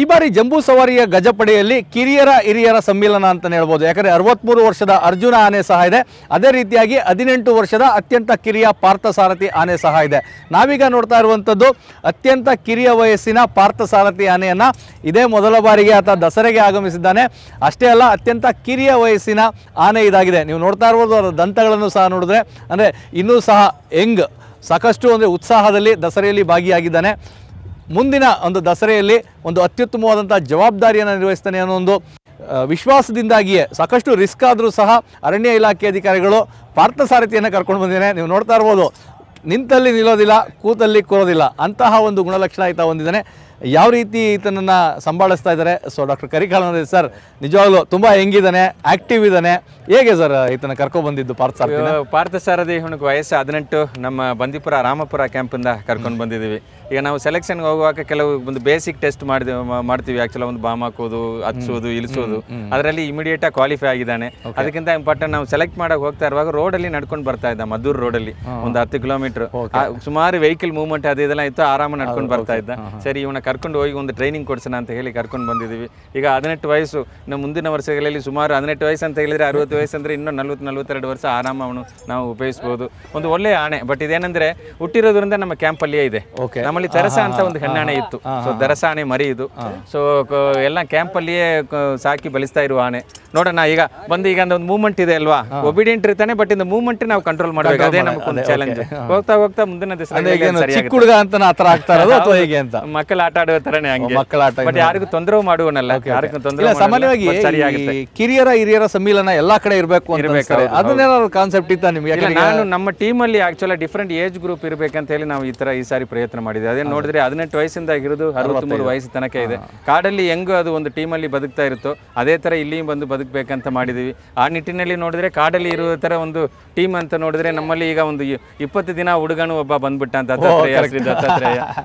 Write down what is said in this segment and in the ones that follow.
ಈ ಬಾರಿ ಜಂಬೂ ಸವಾರಿಯ ಗಜಪಡೆಯಲ್ಲಿ ಕಿರಿಯರ ಹಿರಿಯರ ಸಮ್ಮಿಲನ ಅಂತಲೇ ಹೇಳ್ಬೋದು ಯಾಕಂದರೆ ಅರವತ್ತ್ಮೂರು ವರ್ಷದ ಅರ್ಜುನ ಆನೆ ಸಹ ಇದೆ ಅದೇ ರೀತಿಯಾಗಿ ಹದಿನೆಂಟು ವರ್ಷದ ಅತ್ಯಂತ ಕಿರಿಯ ಪಾರ್ಥಸಾರಥಿ ಆನೆ ಸಹ ಇದೆ ನಾವೀಗ ನೋಡ್ತಾ ಇರುವಂಥದ್ದು ಅತ್ಯಂತ ಕಿರಿಯ ವಯಸ್ಸಿನ ಪಾರ್ಥಸಾರಥಿ ಆನೆಯನ್ನು ಇದೇ ಮೊದಲ ಬಾರಿಗೆ ಆತ ದಸರೆಗೆ ಆಗಮಿಸಿದ್ದಾನೆ ಅಷ್ಟೇ ಅಲ್ಲ ಅತ್ಯಂತ ಕಿರಿಯ ವಯಸ್ಸಿನ ಆನೆ ಇದಾಗಿದೆ ನೀವು ನೋಡ್ತಾ ಇರ್ಬೋದು ಅದರ ದಂತಗಳನ್ನು ಸಹ ನೋಡಿದ್ರೆ ಅಂದರೆ ಇನ್ನೂ ಸಹ ಯಂಗ್ ಸಾಕಷ್ಟು ಅಂದರೆ ಉತ್ಸಾಹದಲ್ಲಿ ದಸರೆಯಲ್ಲಿ ಭಾಗಿಯಾಗಿದ್ದಾನೆ ಮುಂದಿನ ಒಂದು ದಸರೆಯಲ್ಲಿ ಒಂದು ಅತ್ಯುತ್ತಮವಾದಂಥ ಜವಾಬ್ದಾರಿಯನ್ನು ನಿರ್ವಹಿಸ್ತಾನೆ ಅನ್ನೋ ಒಂದು ವಿಶ್ವಾಸದಿಂದಾಗಿಯೇ ಸಾಕಷ್ಟು ರಿಸ್ಕ್ ಆದರೂ ಸಹ ಅರಣ್ಯ ಇಲಾಖೆ ಅಧಿಕಾರಿಗಳು ಪಾರ್ಥಸಾರಥಿಯನ್ನು ಕರ್ಕೊಂಡು ಬಂದಿದ್ದಾರೆ ನೀವು ನೋಡ್ತಾ ಇರ್ಬೋದು ನಿಂತಲ್ಲಿ ನಿಲ್ಲೋದಿಲ್ಲ ಕೂತಲ್ಲಿ ಕೂರೋದಿಲ್ಲ ಅಂತಹ ಒಂದು ಗುಣಲಕ್ಷಣ ಆಯ್ತಾ ಹೊಂದಿದ್ದಾನೆ ಯಾವ ರೀತಿ ಈತನನ್ನು ಸಂಭಾಳಿಸ್ತಾ ಇದ್ದಾರೆ ಸೊ ಡಾಕ್ಟರ್ ಕರಿಕಾಳನ ಸರ್ ನಿಜವಾಗ್ಲೂ ತುಂಬಾ ಹೆಂಗಿದ್ದಾನೆ ಆಕ್ಟಿವ್ ಇದ್ದಾನೆ ಹೇಗೆ ಸರ್ ಈತನ ಬಂದಿದ್ದು ಪಾರ್ಥ ಸಾರಥಿ ಪಾರ್ಥ ಸಾರಥಿ ಇವನಿಗೆ ವಯಸ್ಸು ಹದಿನೆಂಟು ನಮ್ಮ ಬಂದೀಪುರ ರಾಮಪುರ ಕ್ಯಾಂಪಿಂದ ಕರ್ಕೊಂಡು ಬಂದಿದ್ದೀವಿ ಈಗ ನಾವು ಸೆಲೆಕ್ಷನ್ ಹೋಗುವಾಗ ಕೆಲವು ಒಂದು ಬೇಸಿಕ್ ಟೆಸ್ಟ್ ಮಾಡಿದ್ವಿ ಮಾಡ್ತೀವಿ ಆಕ್ಚುಲಾ ಒಂದು ಬಾಮ್ ಹಾಕೋದು ಹಚ್ಚೋದು ಇಳಿಸೋದು ಅದರಲ್ಲಿ ಇಮಿಡಿಯೇಟಾಗಿ ಕ್ವಾಲಿಫೈ ಆಗಿದ್ದಾನೆ ಅದಕ್ಕಿಂತ ಇಂಪಾರ್ಟೆಂಟ್ ನಾವು ಸೆಲೆಕ್ಟ್ ಮಾಡೋಕೆ ಹೋಗ್ತಾ ಇರುವಾಗ ರೋಡಲ್ಲಿ ನಡ್ಕೊಂಡು ಬರ್ತಾ ಇದ್ದ ಮದ್ದೂರು ಅಲ್ಲಿ ಒಂದು ಹತ್ತು ಕಿಲೋಮೀಟರ್ ಸುಮಾರು ವೆಹಿಕಲ್ ಮೂವ್ಮೆಂಟ್ ಅದು ಇದೆಲ್ಲ ಇತ್ತು ಆರಾಮಾಗಿ ನಡ್ಕೊಂಡು ಬರ್ತಾ ಇದ್ದ ಸರಿ ಇವನ ಕರ್ಕೊಂಡು ಹೋಗಿ ಒಂದು ಟ್ರೈನಿಂಗ್ ಕೊಡಿಸೋಣ ಅಂತ ಹೇಳಿ ಕರ್ಕೊಂಡು ಬಂದಿದ್ದೀವಿ ಈಗ ಹದಿನೆಂಟು ವಯಸ್ಸು ನಮ್ಮ ಮುಂದಿನ ವರ್ಷಗಳಲ್ಲಿ ಸುಮಾರು ಹದಿನೆಂಟು ವಯಸ್ಸು ಅಂತ ಹೇಳಿದರೆ ಅರುವತ್ತು ವಯಸ್ಸು ಅಂದರೆ ಇನ್ನೂ ನಲ್ವತ್ತು ನಲ್ವತ್ತೆರಡು ವರ್ಷ ಆರಾಮ ಅವನು ನಾವು ಉಪಯೋಗಿಸ್ಬೋದು ಒಂದು ಒಳ್ಳೆ ಆಣೆ ಬಟ್ ಇದೇನೆಂದರೆ ಹುಟ್ಟಿರೋದ್ರಿಂದ ನಮ್ಮ ಕ್ಯಾಂಪ್ ಅಲ್ಲಿಯೇ ಇದೆ ನಮ್ಮಲ್ಲಿ ದರಸ ಅಂತ ಒಂದು ಹೆಣ್ಣಾಣೆ ಇತ್ತು ಸೊ ದರಸ ಆಣೆ ಮರಿ ಇದು ಸೊ ಎಲ್ಲ ಅಲ್ಲಿಯೇ ಸಾಕಿ ಬಲಿಸ್ತಾ ಇರುವ ಆಣೆ ನೋಡೋಣ ಈಗ ಬಂದು ಈಗ ಒಂದು ಮೂವ್ಮೆಂಟ್ ಇದೆ ಅಲ್ವಾ ಒಬಿಡಿಯಂಟ್ ಇರ್ತಾನೆ ಬಟ್ ಇಂದ ಮೂವ್ಮೆಂಟ್ ನಾವು ಕಂಟ್ರೋಲ್ ಮಾಡಬೇಕು ಅದೇ ನಮಗೆ ಚಾಲೆಂಜ್ ಹೋಗ್ತಾ ಹೋಗ್ತಾ ಮುಂದಿನ ದಿವಸ ಮಕ್ಕಳ ಆಟ ಆಟ ಆಡುವ ತರನೇ ಹಂಗೆ ಮಕ್ಕಳ ಆಟ ಬಟ್ ಯಾರಿಗೂ ತೊಂದರೆ ಮಾಡುವನಲ್ಲ ಯಾರಿಗೂ ತೊಂದರೆ ಸಾಮಾನ್ಯವಾಗಿ ಕಿರಿಯರ ಹಿರಿಯರ ಸಮ್ಮಿಲನ ಎಲ್ಲಾ ಕಡೆ ಇರಬೇಕು ಅದನ್ನೇನಾದ್ರು ಕಾನ್ಸೆಪ್ಟ್ ಇತ್ತ ನಿಮಗೆ ನಾನು ನಮ್ಮ ಟೀಮ್ ಅಲ್ಲಿ ಆಕ್ಚುಲಿ ಡಿಫ್ರೆಂಟ್ ಏಜ್ ಗ್ರೂಪ್ ಇರಬೇಕಂತ ಹೇಳಿ ನಾವು ಈ ತರ ಈ ಸಾರಿ ಪ್ರಯತ್ನ ಮಾಡಿದ್ವಿ ಅದೇ ನೋಡಿದ್ರೆ ಹದಿನೆಂಟು ವಯಸ್ಸಿಂದ ಇರೋದು 63 ವಯಸ್ಸು ತನಕ ಇದೆ ಕಾಡಲ್ಲಿ ಹೆಂಗು ಅದು ಒಂದು ಟೀಮಲ್ಲಿ ಬದುಕ್ತಾ ಇರುತ್ತೋ ಅದೇ ತರ ಇಲ್ಲಿ ಬಂದು ಬದುಕಬೇಕಂತ ಮಾಡಿದೀವಿ ಆ ನಿಟ್ಟಿನಲ್ಲಿ ನೋಡಿದ್ರೆ ಕಾಡಲ್ಲಿ ಇರುವ ತರ ಒಂದು ಟೀಮ್ ಅಂತ ನೋಡಿದ್ರೆ ನಮ್ಮಲ್ಲಿ ಈಗ ಒಂದು ಇಪ್ಪತ್ತು ದಿನ ಹುಡುಗನು ಒಬ್ಬ ಬಂದ್ಬಿಟ್ಟ ಅಂತ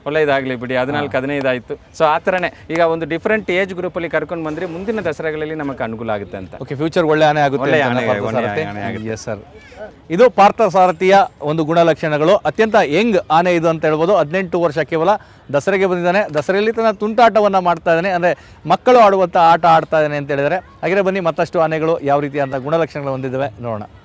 ಒಳ್ಳೆ ಇದಾಗ್ಲಿ ಬಿಡಿ ಹದಿನಾಲ್ಕು ಹದಿನೈದು ಇದಾಯಿತು ಸೊ ಆ ಥರನೇ ಈಗ ಒಂದು ಡಿಫ್ರೆಂಟ್ ಏಜ್ ಗ್ರೂಪಲ್ಲಿ ಕರ್ಕೊಂಡು ಬಂದರೆ ಮುಂದಿನ ದಸರಾಗಳಲ್ಲಿ ನಮಗೆ ಅನುಕೂಲ ಆಗುತ್ತೆ ಅಂತ ಓಕೆ ಫ್ಯೂಚರ್ ಒಳ್ಳೆ ಆನೆ ಆಗುತ್ತೆ ಸರ್ ಇದು ಪಾರ್ಥ ಸಾರಥಿಯ ಒಂದು ಗುಣಲಕ್ಷಣಗಳು ಅತ್ಯಂತ ಯಂಗ್ ಆನೆ ಇದು ಅಂತ ಹೇಳ್ಬೋದು ಹದಿನೆಂಟು ವರ್ಷ ಕೇವಲ ದಸರೆಗೆ ಬಂದಿದ್ದಾನೆ ದಸರೆಯಲ್ಲಿ ತನ್ನ ತುಂಟಾಟವನ್ನು ಮಾಡ್ತಾ ಇದ್ದಾನೆ ಅಂದರೆ ಮಕ್ಕಳು ಆಡುವಂಥ ಆಟ ಆಡ್ತಾ ಇದ್ದಾನೆ ಅಂತ ಹೇಳಿದರೆ ಹಾಗೆ ಬನ್ನಿ ಮತ್ತಷ್ಟು ಆನೆಗಳು ಯಾವ ರೀತಿಯಾದಂಥ ಗುಣಲಕ್ಷಣಗಳು ಹೊಂದಿದ್ದಾವೆ ನೋಡೋಣ